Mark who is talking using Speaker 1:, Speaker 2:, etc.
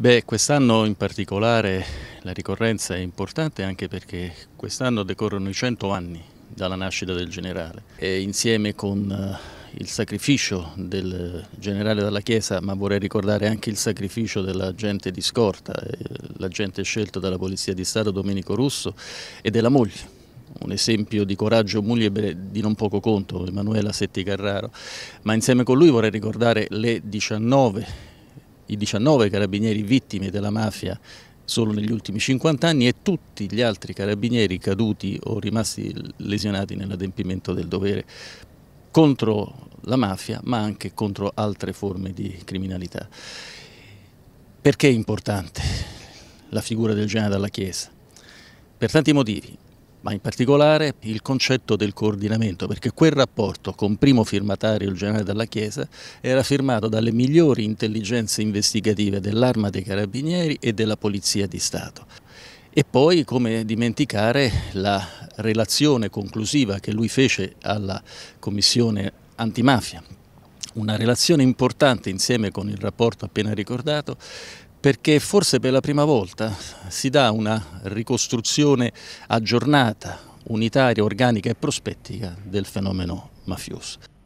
Speaker 1: Beh, quest'anno in particolare la ricorrenza è importante anche perché quest'anno decorrono i 100 anni dalla nascita del generale e insieme con eh, il sacrificio del generale dalla Chiesa, ma vorrei ricordare anche il sacrificio della gente di scorta, eh, l'agente scelto dalla Polizia di Stato Domenico Russo e della moglie un esempio di coraggio moglie di non poco conto, Emanuela Setti Carraro, ma insieme con lui vorrei ricordare le 19 i 19 carabinieri vittime della mafia solo negli ultimi 50 anni e tutti gli altri carabinieri caduti o rimasti lesionati nell'adempimento del dovere contro la mafia ma anche contro altre forme di criminalità. Perché è importante la figura del genere dalla Chiesa? Per tanti motivi ma in particolare il concetto del coordinamento, perché quel rapporto con primo firmatario, il generale della Chiesa, era firmato dalle migliori intelligenze investigative dell'Arma dei Carabinieri e della Polizia di Stato. E poi come dimenticare la relazione conclusiva che lui fece alla Commissione antimafia, una relazione importante insieme con il rapporto appena ricordato perché forse per la prima volta si dà una ricostruzione aggiornata, unitaria, organica e prospettica del fenomeno mafioso.